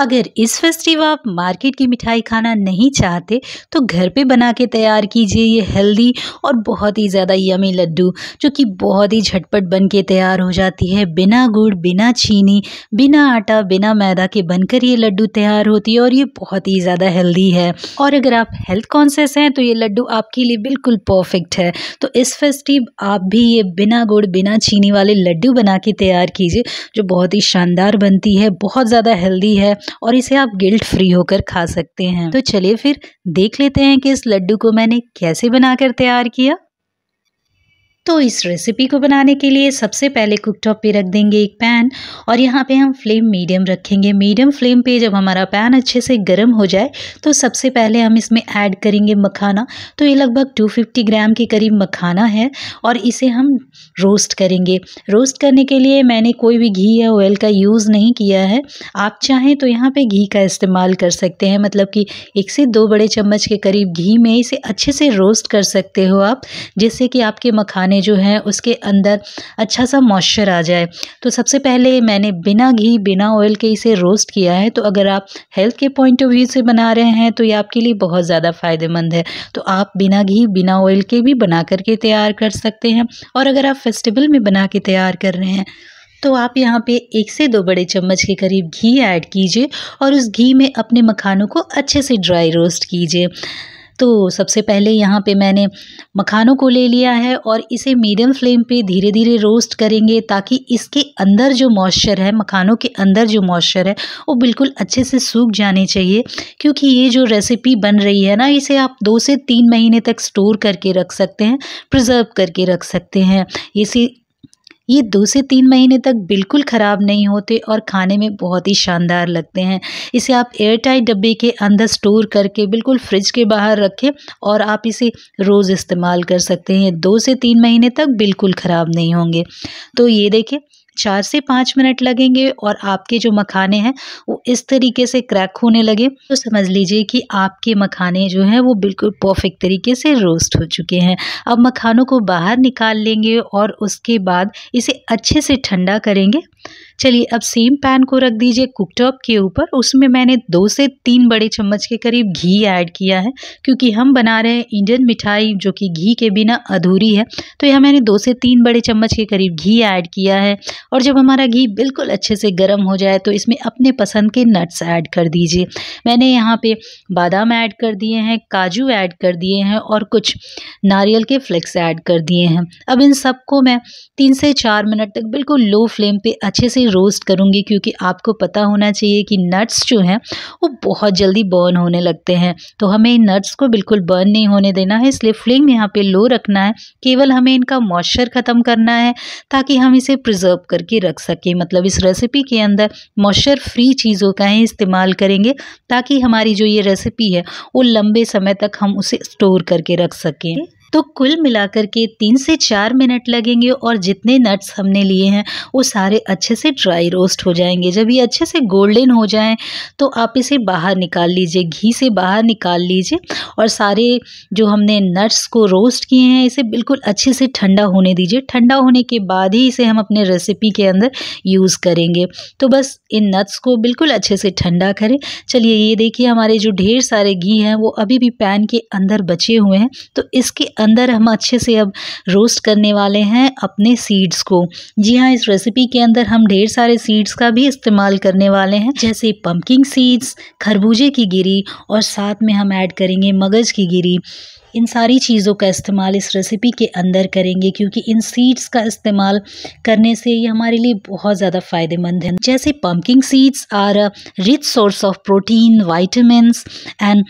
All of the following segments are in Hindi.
अगर इस फेस्टिव आप मार्केट की मिठाई खाना नहीं चाहते तो घर पे बना के तैयार कीजिए ये हेल्दी और बहुत ही ज़्यादा यमी लड्डू जो कि बहुत ही झटपट बन के तैयार हो जाती है बिना गुड़ बिना चीनी बिना आटा बिना मैदा के बनकर ये लड्डू तैयार होती है और ये बहुत ही ज़्यादा हेल्दी है और अगर आप हेल्थ कॉन्सियस हैं तो ये लड्डू आपके लिए बिल्कुल परफेक्ट है तो इस फेस्टिव आप भी ये बिना गुड़ बिना चीनी वाले लड्डू बना के तैयार कीजिए जो बहुत ही शानदार बनती है बहुत ज़्यादा हेल्दी है और इसे आप गिल्ट फ्री होकर खा सकते हैं तो चलिए फिर देख लेते हैं कि इस लड्डू को मैंने कैसे बनाकर तैयार किया तो इस रेसिपी को बनाने के लिए सबसे पहले कुकटॉप पे रख देंगे एक पैन और यहाँ पे हम फ्लेम मीडियम रखेंगे मीडियम फ्लेम पे जब हमारा पैन अच्छे से गर्म हो जाए तो सबसे पहले हम इसमें ऐड करेंगे मखाना तो ये लगभग 250 ग्राम के करीब मखाना है और इसे हम रोस्ट करेंगे रोस्ट करने के लिए मैंने कोई भी घी या ऑयल का यूज़ नहीं किया है आप चाहें तो यहाँ पर घी का इस्तेमाल कर सकते हैं मतलब कि एक से दो बड़े चम्मच के करीब घी में इसे अच्छे से रोस्ट कर सकते हो आप जिससे कि आपके मखाने दाने जो हैं उसके अंदर अच्छा सा मॉइस्चर आ जाए तो सबसे पहले मैंने बिना घी बिना ऑयल के इसे रोस्ट किया है तो अगर आप हेल्थ के पॉइंट ऑफ व्यू से बना रहे हैं तो ये आपके लिए बहुत ज़्यादा फ़ायदेमंद है तो आप बिना घी बिना ऑयल के भी बना करके तैयार कर सकते हैं और अगर आप फेस्टिवल में बना के तैयार कर रहे हैं तो आप यहाँ पे एक से दो बड़े चम्मच के करीब घी ऐड कीजिए और उस घी में अपने मखानों को अच्छे से ड्राई रोस्ट कीजिए तो सबसे पहले यहाँ पे मैंने मखानों को ले लिया है और इसे मीडियम फ्लेम पे धीरे धीरे रोस्ट करेंगे ताकि इसके अंदर जो मॉइस्चर है मखानों के अंदर जो मॉइस्चर है वो बिल्कुल अच्छे से सूख जाने चाहिए क्योंकि ये जो रेसिपी बन रही है ना इसे आप दो से तीन महीने तक स्टोर करके रख सकते हैं प्रिजर्व करके रख सकते हैं इसे ये दो से तीन महीने तक बिल्कुल ख़राब नहीं होते और खाने में बहुत ही शानदार लगते हैं इसे आप एयरटाइट डब्बे के अंदर स्टोर करके बिल्कुल फ्रिज के बाहर रखें और आप इसे रोज़ इस्तेमाल कर सकते हैं दो से तीन महीने तक बिल्कुल ख़राब नहीं होंगे तो ये देखें चार से पाँच मिनट लगेंगे और आपके जो मखाने हैं वो इस तरीके से क्रैक होने लगे तो समझ लीजिए कि आपके मखाने जो हैं वो बिल्कुल परफेक्ट तरीके से रोस्ट हो चुके हैं अब मखानों को बाहर निकाल लेंगे और उसके बाद इसे अच्छे से ठंडा करेंगे चलिए अब सेम पैन को रख दीजिए कुकटॉप के ऊपर उसमें मैंने दो से तीन बड़े चम्मच के करीब घी ऐड किया है क्योंकि हम बना रहे हैं इंडियन मिठाई जो कि घी के बिना अधूरी है तो यह मैंने दो से तीन बड़े चम्मच के करीब घी ऐड किया है और जब हमारा घी बिल्कुल अच्छे से गर्म हो जाए तो इसमें अपने पसंद के नट्स ऐड कर दीजिए मैंने यहाँ पे बादाम ऐड कर दिए हैं काजू ऐड कर दिए हैं और कुछ नारियल के फ्लेक्स ऐड कर दिए हैं अब इन सबको मैं तीन से चार मिनट तक बिल्कुल लो फ्लेम पे अच्छे से रोस्ट करूँगी क्योंकि आपको पता होना चाहिए कि नट्स जो हैं वो बहुत जल्दी बर्न होने लगते हैं तो हमें नट्स को बिल्कुल बर्न नहीं होने देना है इसलिए फ्लेम यहाँ पे लो रखना है केवल हमें इनका मॉइस्चर ख़त्म करना है ताकि हम इसे प्रिजर्व कर करके रख सकें मतलब इस रेसिपी के अंदर मॉइस्चर फ्री चीज़ों का ही इस्तेमाल करेंगे ताकि हमारी जो ये रेसिपी है वो लंबे समय तक हम उसे स्टोर करके रख सकें तो कुल मिलाकर के तीन से चार मिनट लगेंगे और जितने नट्स हमने लिए हैं वो सारे अच्छे से ड्राई रोस्ट हो जाएंगे जब ये अच्छे से गोल्डन हो जाएं तो आप इसे बाहर निकाल लीजिए घी से बाहर निकाल लीजिए और सारे जो हमने नट्स को रोस्ट किए हैं इसे बिल्कुल अच्छे से ठंडा होने दीजिए ठंडा होने के बाद ही इसे हम अपने रेसिपी के अंदर यूज़ करेंगे तो बस इन नट्स को बिल्कुल अच्छे से ठंडा करें चलिए ये देखिए हमारे जो ढेर सारे घी हैं वो अभी भी पैन के अंदर बचे हुए हैं तो इसके अंदर हम अच्छे से अब रोस्ट करने वाले हैं अपने सीड्स को जी हाँ इस रेसिपी के अंदर हम ढेर सारे सीड्स का भी इस्तेमाल करने वाले हैं जैसे पम्पकिंग सीड्स खरबूजे की गिरी और साथ में हम ऐड करेंगे मगज़ की गिरी इन सारी चीज़ों का इस्तेमाल इस रेसिपी के अंदर करेंगे क्योंकि इन सीड्स का इस्तेमाल करने से ये हमारे लिए बहुत ज़्यादा फ़ायदेमंद है जैसे pumpkin seeds are rich source of protein vitamins and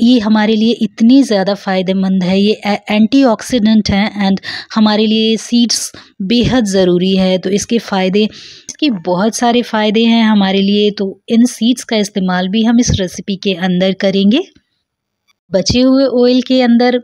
ये हमारे लिए इतने ज़्यादा फ़ायदेमंद है ये एंटीऑक्सीडेंट हैं एंड हमारे लिए सीड्स बेहद ज़रूरी है तो इसके फ़ायदे इसके बहुत सारे फ़ायदे हैं हमारे लिए तो इन सीड्स का इस्तेमाल भी हम इस रेसिपी के अंदर करेंगे बचे हुए ऑयल के अंदर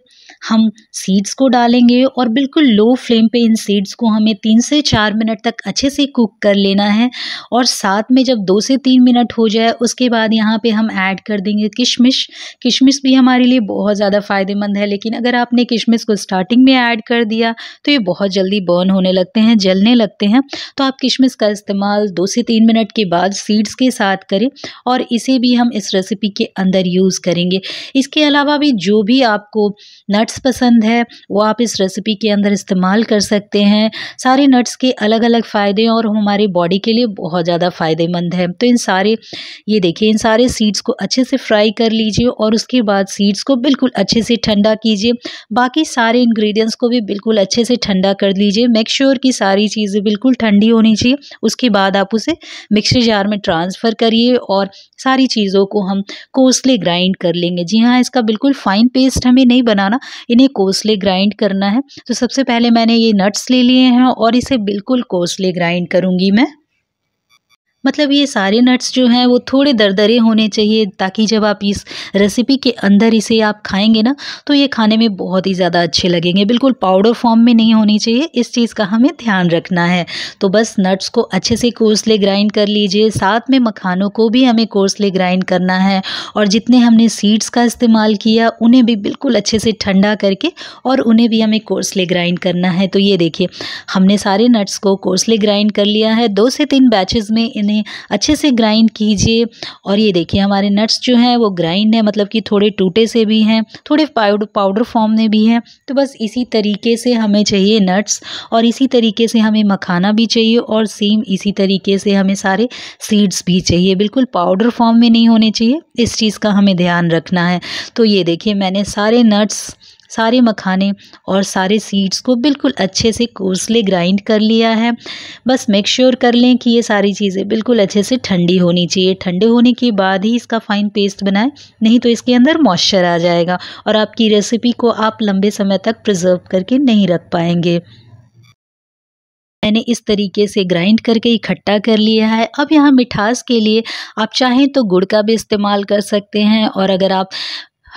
हम सीड्स को डालेंगे और बिल्कुल लो फ्लेम पे इन सीड्स को हमें तीन से चार मिनट तक अच्छे से कुक कर लेना है और साथ में जब दो से तीन मिनट हो जाए उसके बाद यहाँ पे हम ऐड कर देंगे किशमिश किशमिश भी हमारे लिए बहुत ज़्यादा फ़ायदेमंद है लेकिन अगर आपने किशमिश को स्टार्टिंग में ऐड कर दिया तो ये बहुत जल्दी बर्न होने लगते हैं जलने लगते हैं तो आप किशमिश का इस्तेमाल दो से तीन मिनट के बाद सीड्स के साथ करें और इसे भी हम इस रेसिपी के अंदर यूज़ करेंगे इसके अलावा भी जो भी आपको नट्स नट्स पसंद है वो आप इस रेसिपी के अंदर इस्तेमाल कर सकते हैं सारे नट्स के अलग अलग फ़ायदे और हमारी बॉडी के लिए बहुत ज़्यादा फ़ायदेमंद है तो इन सारे ये देखिए इन सारे सीड्स को अच्छे से फ्राई कर लीजिए और उसके बाद सीड्स को बिल्कुल अच्छे से ठंडा कीजिए बाकी सारे इंग्रेडिएंट्स को भी बिल्कुल अच्छे से ठंडा कर लीजिए मेक श्योर की सारी चीज़ें बिल्कुल ठंडी होनी चाहिए उसके बाद आप उसे मिक्सर जार में ट्रांसफ़र करिए और सारी चीज़ों को हम कोसले ग्राइंड कर लेंगे जी हाँ इसका बिल्कुल फ़ाइन पेस्ट हमें नहीं बनाना इन्हें कोसले ग्राइंड करना है तो सबसे पहले मैंने ये नट्स ले लिए हैं और इसे बिल्कुल कोसले ग्राइंड करूँगी मैं मतलब ये सारे नट्स जो हैं वो थोड़े दरदरे होने चाहिए ताकि जब आप इस रेसिपी के अंदर इसे आप खाएंगे ना तो ये खाने में बहुत ही ज़्यादा अच्छे लगेंगे बिल्कुल पाउडर फॉर्म में नहीं होनी चाहिए इस चीज़ का हमें ध्यान रखना है तो बस नट्स को अच्छे से कोर्सले ग्राइंड कर लीजिए साथ में मखानों को भी हमें कोर्सले ग्राइंड करना है और जितने हमने सीड्स का इस्तेमाल किया उन्हें भी बिल्कुल अच्छे से ठंडा करके और उन्हें भी हमें कोर्सले ग्राइंड करना है तो ये देखिए हमने सारे नट्स को कोर्सले ग्राइंड कर लिया है दो से तीन बैचेज़ में इन इन्हें अच्छे से ग्राइंड कीजिए और ये देखिए हमारे नट्स जो हैं वो ग्राइंड है मतलब कि थोड़े टूटे से भी हैं थोड़े पाउड पाउडर फॉर्म में भी हैं तो बस इसी तरीके से हमें चाहिए नट्स और इसी तरीके से हमें मखाना भी चाहिए और सेम इसी तरीके से हमें सारे सीड्स भी चाहिए बिल्कुल पाउडर फॉर्म में नहीं होने चाहिए इस चीज़ का हमें ध्यान रखना है तो ये देखिए मैंने सारे नट्स सारे मखाने और सारे सीड्स को बिल्कुल अच्छे से कोसले ग्राइंड कर लिया है बस मेक श्योर sure कर लें कि ये सारी चीज़ें बिल्कुल अच्छे से ठंडी होनी चाहिए ठंडे होने के बाद ही इसका फ़ाइन पेस्ट बनाएं नहीं तो इसके अंदर मॉइस्चर आ जाएगा और आपकी रेसिपी को आप लंबे समय तक प्रिजर्व करके नहीं रख पाएंगे मैंने इस तरीके से ग्राइंड करके इकट्ठा कर लिया है अब यहाँ मिठास के लिए आप चाहें तो गुड़ का भी इस्तेमाल कर सकते हैं और अगर आप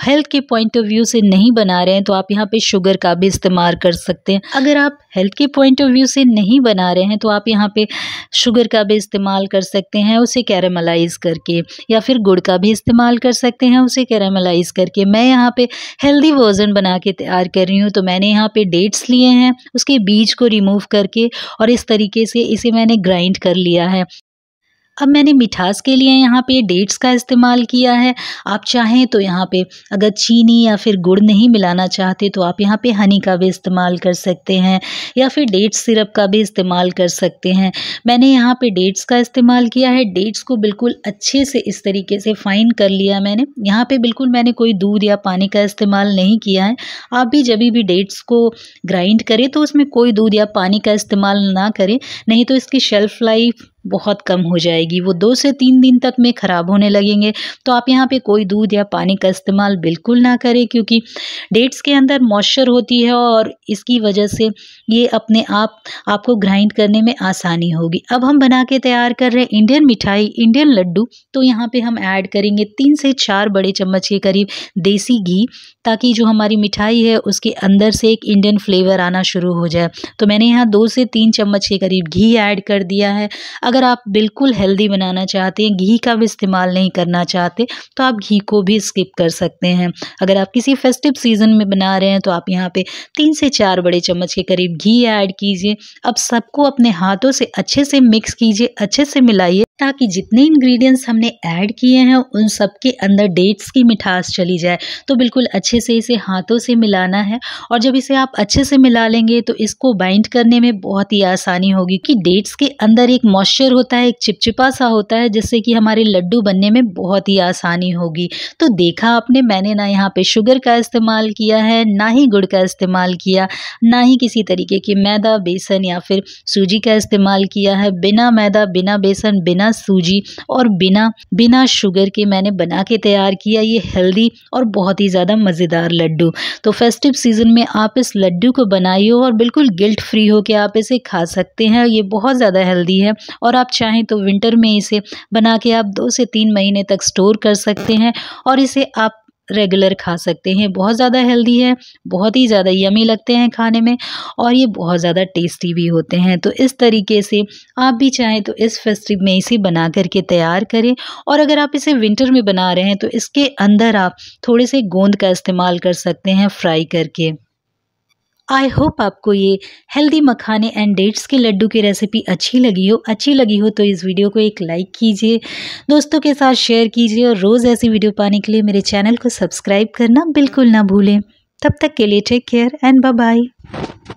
हेल्थ के पॉइंट ऑफ व्यू से नहीं बना रहे हैं तो आप यहाँ पे शुगर का भी इस्तेमाल कर सकते हैं अगर आप हेल्थ के पॉइंट ऑफ व्यू से नहीं बना रहे हैं तो आप यहाँ पे शुगर का भी इस्तेमाल कर सकते हैं उसे कैरामलाइज करके या फिर गुड़ का भी इस्तेमाल कर सकते हैं उसे कैरामलाइज करके मैं यहाँ पे हेल्दी वर्जन बना के तैयार कर रही हूँ तो मैंने यहाँ पर डेट्स लिए हैं उसके बीज को रिमूव करके और इस तरीके से इसे मैंने ग्राइंड कर लिया है अब मैंने मिठास के लिए यहाँ पे डेट्स का इस्तेमाल किया है आप चाहें तो यहाँ पे अगर चीनी या फिर गुड़ नहीं मिलाना चाहते तो आप यहाँ पे हनी का भी इस्तेमाल कर सकते हैं या फिर डेट्स सिरप का भी इस्तेमाल कर सकते हैं मैंने यहाँ पे डेट्स का इस्तेमाल किया है डेट्स को बिल्कुल अच्छे से इस तरीके से फाइन कर लिया मैंने यहाँ पर बिल्कुल मैंने कोई दूध या पानी का इस्तेमाल नहीं किया है आप भी जब भी डेट्स को ग्राइंड करें तो उसमें कोई दूध या पानी का इस्तेमाल ना करें नहीं तो इसकी शेल्फ़ लाइफ बहुत कम हो जाएगी वो दो से तीन दिन तक में ख़राब होने लगेंगे तो आप यहाँ पे कोई दूध या पानी का इस्तेमाल बिल्कुल ना करें क्योंकि डेट्स के अंदर मॉइस्चर होती है और इसकी वजह से ये अपने आप आपको ग्राइंड करने में आसानी होगी अब हम बना के तैयार कर रहे हैं इंडियन मिठाई इंडियन लड्डू तो यहाँ पर हम ऐड करेंगे तीन से चार बड़े चम्मच के करीब देसी घी ताकि जो हमारी मिठाई है उसके अंदर से एक इंडियन फ्लेवर आना शुरू हो जाए तो मैंने यहाँ दो से तीन चम्मच के करीब घी ऐड कर दिया है अगर आप बिल्कुल हेल्दी बनाना चाहते हैं घी का भी इस्तेमाल नहीं करना चाहते तो आप घी को भी स्किप कर सकते हैं अगर आप किसी फेस्टिव सीज़न में बना रहे हैं तो आप यहाँ पर तीन से चार बड़े चम्मच के करीब घी ऐड कीजिए अब सबको अपने हाथों से अच्छे से मिक्स कीजिए अच्छे से मिलाइए ताकि जितने इंग्रेडिएंट्स हमने ऐड किए हैं उन सब के अंदर डेट्स की मिठास चली जाए तो बिल्कुल अच्छे से इसे हाथों से मिलाना है और जब इसे आप अच्छे से मिला लेंगे तो इसको बाइंड करने में बहुत ही आसानी होगी कि डेट्स के अंदर एक मॉइस्चर होता है एक चिपचिपा सा होता है जिससे कि हमारे लड्डू बनने में बहुत ही आसानी होगी तो देखा आपने मैंने ना यहाँ पर शुगर का इस्तेमाल किया है ना ही गुड़ का इस्तेमाल किया ना ही किसी तरीके के मैदा बेसन या फिर सूजी का इस्तेमाल किया है बिना मैदा बिना बेसन बिना बिना सूजी और बिना बिना शुगर के मैंने बना के तैयार किया ये हेल्दी और बहुत ही ज़्यादा मज़ेदार लड्डू तो फेस्टिव सीज़न में आप इस लड्डू को बनाइए और बिल्कुल गिल्ट फ्री हो के आप इसे खा सकते हैं ये बहुत ज़्यादा हेल्दी है और आप चाहें तो विंटर में इसे बना के आप दो से तीन महीने तक स्टोर कर सकते हैं और इसे आप रेगुलर खा सकते हैं बहुत ज़्यादा हेल्दी है बहुत ही ज़्यादा यमी लगते हैं खाने में और ये बहुत ज़्यादा टेस्टी भी होते हैं तो इस तरीके से आप भी चाहें तो इस फेस्टिव में इसे बना करके तैयार करें और अगर आप इसे विंटर में बना रहे हैं तो इसके अंदर आप थोड़े से गोंद का इस्तेमाल कर सकते हैं फ्राई करके आई होप आपको ये हेल्दी मखाने एंड डेट्स के लड्डू की रेसिपी अच्छी लगी हो अच्छी लगी हो तो इस वीडियो को एक लाइक कीजिए दोस्तों के साथ शेयर कीजिए और रोज़ ऐसी वीडियो पाने के लिए मेरे चैनल को सब्सक्राइब करना बिल्कुल ना भूलें तब तक के लिए take care and bye bye